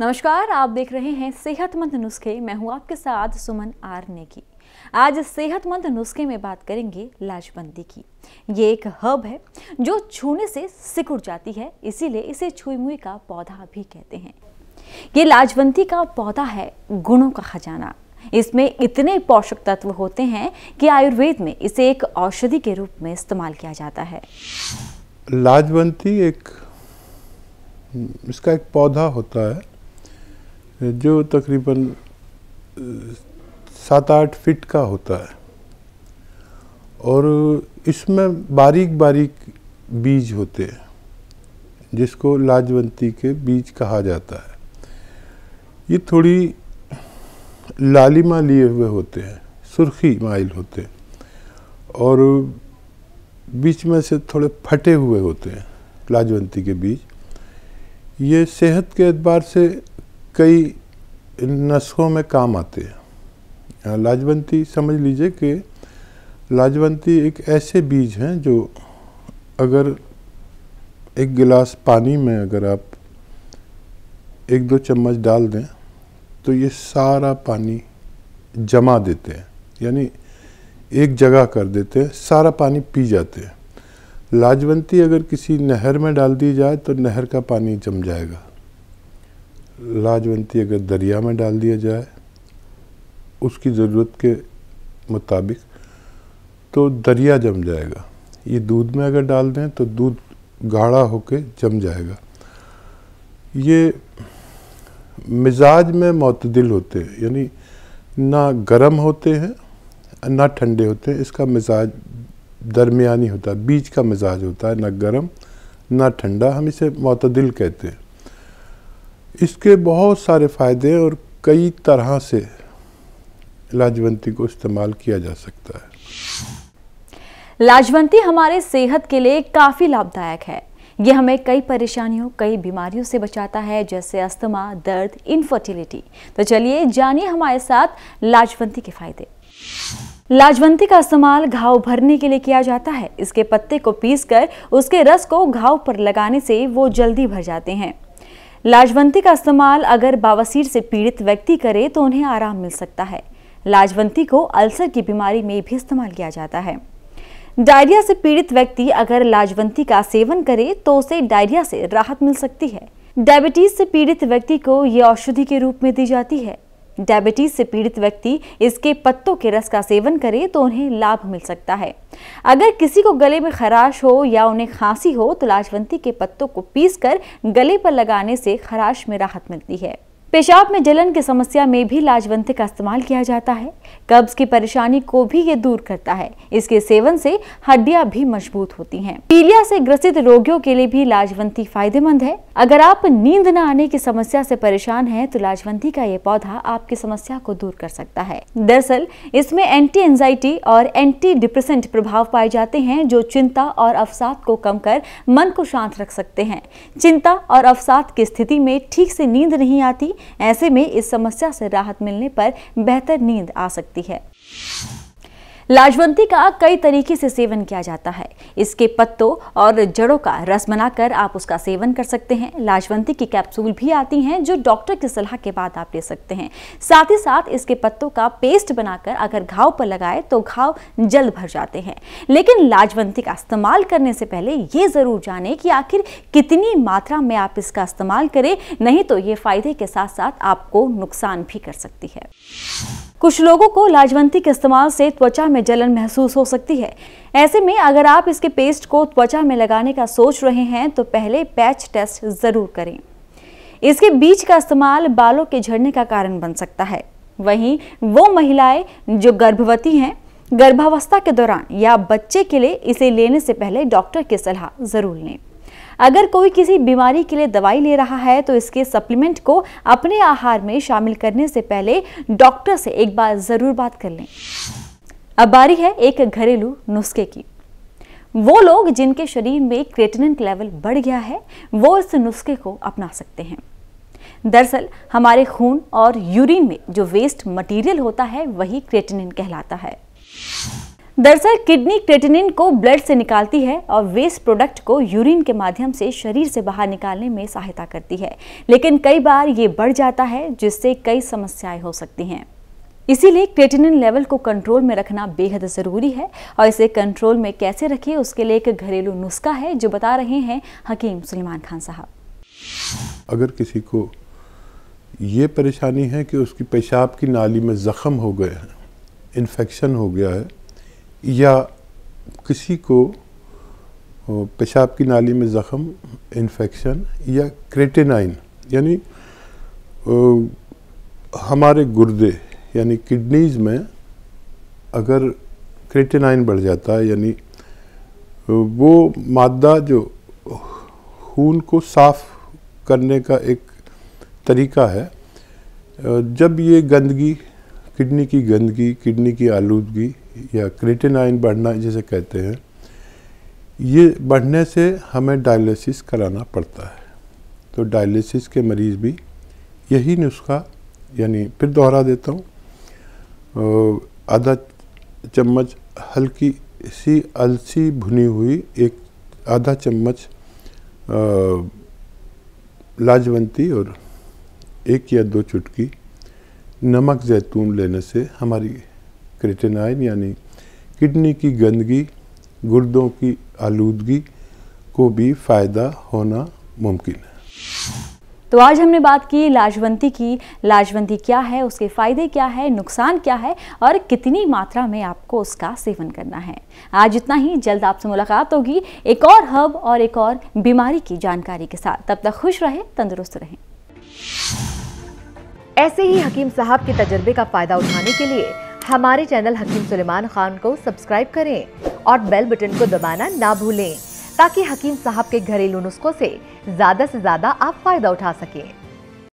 नमस्कार आप देख रहे हैं सेहतमंद नुस्खे मैं हूं आपके साथ सुमन आर नेगी आज सेहतमंद नुस्खे में बात करेंगे लाजबंदी की ये एक हर्ब है जो छूने से सिकुड़ जाती है इसीलिए इसे छुई मुई का पौधा भी कहते हैं ये लाजवंती का पौधा है गुणों का खजाना इसमें इतने पोषक तत्व होते हैं कि आयुर्वेद में इसे एक औषधि के रूप में इस्तेमाल किया जाता है लाजवंती एक इसका एक पौधा होता है जो तकरीबन सात आठ फिट का होता है और इसमें बारीक बारीक बीज होते हैं जिसको लाजवंती के बीज कहा जाता है ये थोड़ी लालिमा लिए हुए होते हैं सुर्खी माइल होते हैं और बीच में से थोड़े फटे हुए होते हैं लाजवंती के बीज ये सेहत के एतबार से कई नस्खों में काम आते हैं लाजवंती समझ लीजिए कि लाजवंती एक ऐसे बीज हैं जो अगर एक गिलास पानी में अगर आप एक दो चम्मच डाल दें तो ये सारा पानी जमा देते हैं यानी एक जगह कर देते हैं सारा पानी पी जाते हैं लाजवंती अगर किसी नहर में डाल दी जाए तो नहर का पानी जम जाएगा लाजवंती अगर दरिया में डाल दिया जाए उसकी ज़रूरत के मुताबिक तो दरिया जम जाएगा ये दूध में अगर डाल दें तो दूध गाढ़ा होके जम जाएगा ये मिजाज में मतदिल होते हैं यानी ना गर्म होते हैं ना ठंडे होते हैं इसका मिजाज दरमियानी होता है बीच का मिजाज होता है ना गर्म ना ठंडा हम इसे मतदिल कहते हैं इसके बहुत सारे फ़ायदे और कई तरह से लाजवंती को इस्तेमाल किया जा सकता है लाजवंती हमारे सेहत के लिए काफ़ी लाभदायक है ये हमें कई परेशानियों कई बीमारियों से बचाता है जैसे अस्थमा दर्द इनफर्टिलिटी तो चलिए जानिए हमारे साथ लाजवंती के फायदे लाजवंती का इस्तेमाल घाव भरने के लिए किया जाता है इसके पत्ते को पीसकर उसके रस को घाव पर लगाने से वो जल्दी भर जाते हैं लाजवंती का इस्तेमाल अगर बावसीर से पीड़ित व्यक्ति करे तो उन्हें आराम मिल सकता है लाजवंती को अल्सर की बीमारी में भी इस्तेमाल किया जाता है डायरिया से पीड़ित व्यक्ति अगर लाजवंती का सेवन करे तो उसे डायरिया से राहत मिल सकती है डायबिटीज से पीड़ित व्यक्ति को ये औषधि के रूप में दी जाती है डायबिटीज से पीड़ित व्यक्ति इसके पत्तों के रस का सेवन करे तो उन्हें लाभ मिल सकता है अगर किसी को गले में खराश हो या उन्हें खांसी हो तो लाजवंती के पत्तों को पीसकर गले पर लगाने से खराश में राहत मिलती है पेशाब में जलन की समस्या में भी लाजवंती का इस्तेमाल किया जाता है कब्ज की परेशानी को भी ये दूर करता है इसके सेवन से हड्डियां भी मजबूत होती हैं। पीलिया से ग्रसित रोगियों के लिए भी लाजवंती फायदेमंद है अगर आप नींद न आने की समस्या से परेशान हैं तो लाजवंती का ये पौधा आपकी समस्या को दूर कर सकता है दरअसल इसमें एंटी एंजाइटी और एंटी डिप्रेसेंट प्रभाव पाए जाते हैं जो चिंता और अवसाद को कम कर मन को शांत रख सकते हैं चिंता और अवसाद की स्थिति में ठीक से नींद नहीं आती ऐसे में इस समस्या से राहत मिलने पर बेहतर नींद आ सकती है लाजवंती का कई तरीके से सेवन किया जाता है इसके पत्तों और जड़ों का रस बनाकर आप उसका सेवन कर सकते हैं लाजवंती की कैप्सूल भी आती हैं जो डॉक्टर की सलाह के बाद आप ले सकते हैं साथ ही साथ इसके पत्तों का पेस्ट बनाकर अगर घाव पर लगाए तो घाव जल्द भर जाते हैं लेकिन लाजवंती का इस्तेमाल करने से पहले ये ज़रूर जाने कि आखिर कितनी मात्रा में आप इसका इस्तेमाल करें नहीं तो ये फ़ायदे के साथ साथ आपको नुकसान भी कर सकती है कुछ लोगों को लाजवंती के इस्तेमाल से त्वचा में जलन महसूस हो सकती है ऐसे में अगर आप इसके पेस्ट को त्वचा में लगाने का सोच रहे हैं तो पहले पैच टेस्ट ज़रूर करें इसके बीज का इस्तेमाल बालों के झड़ने का कारण बन सकता है वहीं वो महिलाएं जो गर्भवती हैं गर्भावस्था के दौरान या बच्चे के लिए इसे लेने से पहले डॉक्टर की सलाह ज़रूर लें अगर कोई किसी बीमारी के लिए दवाई ले रहा है तो इसके सप्लीमेंट को अपने आहार में शामिल करने से पहले डॉक्टर से एक बार ज़रूर बात कर लें अब बारी है एक घरेलू नुस्खे की वो लोग जिनके शरीर में क्रेटिनिन लेवल बढ़ गया है वो इस नुस्खे को अपना सकते हैं दरअसल हमारे खून और यूरिन में जो वेस्ट मटेरियल होता है वही क्रेटिनिन कहलाता है दरअसल किडनी क्रेटिनिन को ब्लड से निकालती है और वेस्ट प्रोडक्ट को यूरिन के माध्यम से शरीर से बाहर निकालने में सहायता करती है लेकिन कई बार ये बढ़ जाता है जिससे कई समस्याएं हो सकती हैं इसीलिए क्रेटिनिन लेवल को कंट्रोल में रखना बेहद ज़रूरी है और इसे कंट्रोल में कैसे रखें उसके लिए एक घरेलू नुस्खा है जो बता रहे हैं हकीम सलमान खान साहब अगर किसी को ये परेशानी है कि उसकी पेशाब की नाली में जख्म हो गए हैं इन्फेक्शन हो गया है या किसी को पेशाब की नाली में ज़ख़म इन्फेक्शन या क्रेटेनाइन यानी हमारे गुर्दे यानी किडनीज़ में अगर क्रेटेनाइन बढ़ जाता है यानी वो मादा जो खून को साफ़ करने का एक तरीका है जब ये गंदगी किडनी की गंदगी किडनी की आलूदगी या क्रिटेनाइन बढ़ना जिसे कहते हैं ये बढ़ने से हमें डायलिसिस कराना पड़ता है तो डायलिसिस के मरीज़ भी यही नुस्खा यानी फिर दोहरा देता हूँ आधा चम्मच हल्की सी अलसी भुनी हुई एक आधा चम्मच लाजवंती और एक या दो चुटकी नमक जैतून लेने से हमारी क्रिटेनाइन यानी किडनी की गंदगी गुर्दों की आलूदगी को भी फ़ायदा होना मुमकिन है तो आज हमने बात की लाजवंती की लाजवंती क्या है उसके फ़ायदे क्या है नुकसान क्या है और कितनी मात्रा में आपको उसका सेवन करना है आज इतना ही जल्द आपसे मुलाकात होगी एक और हब और एक और बीमारी की जानकारी के साथ तब तक खुश रहें तंदुरुस्त रहें ऐसे ही हकीम साहब के तजर्बे का फ़ायदा उठाने के लिए हमारे चैनल हकीम सुलेमान खान को सब्सक्राइब करें और बेल बटन को दबाना ना भूलें ताकि हकीम साहब के घरेलू नुस्खों से ज़्यादा से ज़्यादा आप फ़ायदा उठा सकें